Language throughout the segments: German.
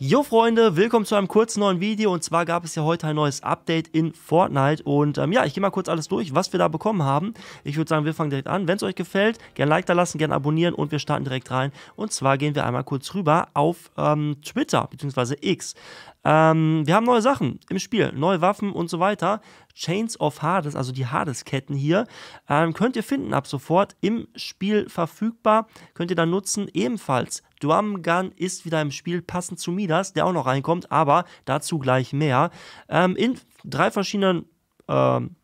Jo Freunde, willkommen zu einem kurzen neuen Video und zwar gab es ja heute ein neues Update in Fortnite und ähm, ja, ich gehe mal kurz alles durch, was wir da bekommen haben. Ich würde sagen, wir fangen direkt an. Wenn es euch gefällt, gerne Like da lassen, gerne abonnieren und wir starten direkt rein. Und zwar gehen wir einmal kurz rüber auf ähm, Twitter bzw. X. Ähm, wir haben neue Sachen im Spiel, neue Waffen und so weiter. Chains of Hades, also die Hades-Ketten hier, ähm, könnt ihr finden ab sofort im Spiel verfügbar. Könnt ihr dann nutzen. Ebenfalls Drum Gun ist wieder im Spiel, passend zu Midas, der auch noch reinkommt, aber dazu gleich mehr. Ähm, in drei verschiedenen ähm,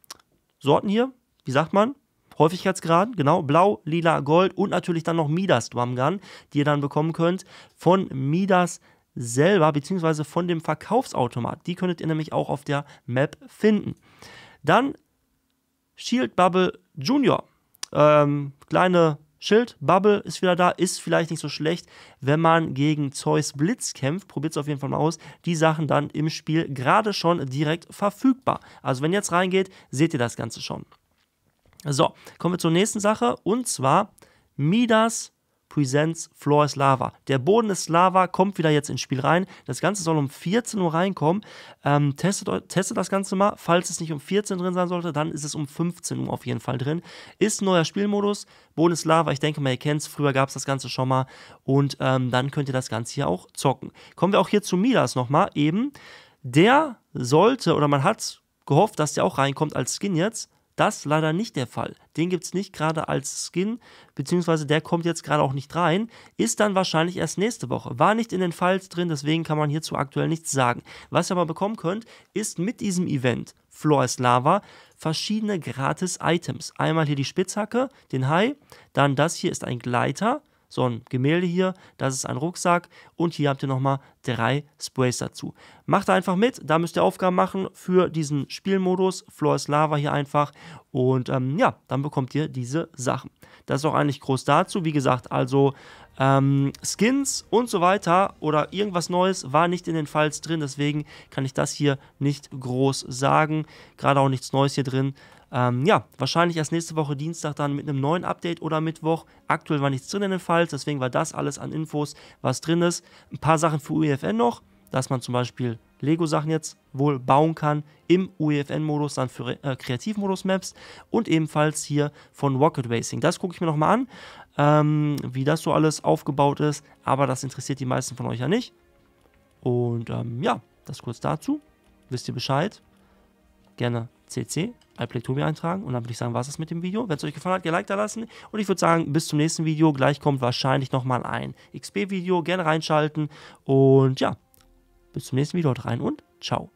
Sorten hier, wie sagt man? Häufigkeitsgraden, genau, blau, lila, gold und natürlich dann noch Midas Drum Gun, die ihr dann bekommen könnt von Midas selber, beziehungsweise von dem Verkaufsautomat. Die könntet ihr nämlich auch auf der Map finden. Dann Shield Bubble Junior. Ähm, kleine Schild, Bubble ist wieder da, ist vielleicht nicht so schlecht, wenn man gegen Zeus Blitz kämpft. Probiert es auf jeden Fall mal aus. Die Sachen dann im Spiel gerade schon direkt verfügbar. Also wenn ihr jetzt reingeht, seht ihr das Ganze schon. So, kommen wir zur nächsten Sache und zwar Midas Presents Floor is Lava. Der Boden ist Lava, kommt wieder jetzt ins Spiel rein. Das Ganze soll um 14 Uhr reinkommen. Ähm, testet, testet das Ganze mal. Falls es nicht um 14 Uhr drin sein sollte, dann ist es um 15 Uhr auf jeden Fall drin. Ist ein neuer Spielmodus. Boden ist Lava, ich denke mal, ihr kennt es. Früher gab es das Ganze schon mal. Und ähm, dann könnt ihr das Ganze hier auch zocken. Kommen wir auch hier zu Midas nochmal eben. Der sollte, oder man hat gehofft, dass der auch reinkommt als Skin jetzt. Das leider nicht der Fall. Den gibt es nicht gerade als Skin, beziehungsweise der kommt jetzt gerade auch nicht rein, ist dann wahrscheinlich erst nächste Woche. War nicht in den Files drin, deswegen kann man hierzu aktuell nichts sagen. Was ihr aber bekommen könnt, ist mit diesem Event Floor is Lava verschiedene gratis Items. Einmal hier die Spitzhacke, den Hai, dann das hier ist ein Gleiter, so ein Gemälde hier, das ist ein Rucksack und hier habt ihr nochmal drei Sprays dazu. Macht einfach mit, da müsst ihr Aufgaben machen für diesen Spielmodus, Floor is Lava hier einfach und ähm, ja, dann bekommt ihr diese Sachen. Das ist auch eigentlich groß dazu, wie gesagt, also ähm, Skins und so weiter oder irgendwas Neues war nicht in den Files drin. Deswegen kann ich das hier nicht groß sagen. Gerade auch nichts Neues hier drin. Ähm, ja, wahrscheinlich erst nächste Woche Dienstag dann mit einem neuen Update oder Mittwoch. Aktuell war nichts drin in den Files, deswegen war das alles an Infos, was drin ist. Ein paar Sachen für UEFN noch, dass man zum Beispiel Lego-Sachen jetzt wohl bauen kann im UEFN-Modus, dann für äh, Kreativmodus-Maps und ebenfalls hier von Rocket Racing. Das gucke ich mir nochmal an, ähm, wie das so alles aufgebaut ist, aber das interessiert die meisten von euch ja nicht. Und ähm, ja, das kurz dazu. Wisst ihr Bescheid? Gerne CC, Alplektobi eintragen und dann würde ich sagen, war es das mit dem Video. Wenn es euch gefallen hat, Like da lassen und ich würde sagen, bis zum nächsten Video. Gleich kommt wahrscheinlich nochmal ein XP-Video. Gerne reinschalten und ja, bis zum nächsten Video haut rein und ciao.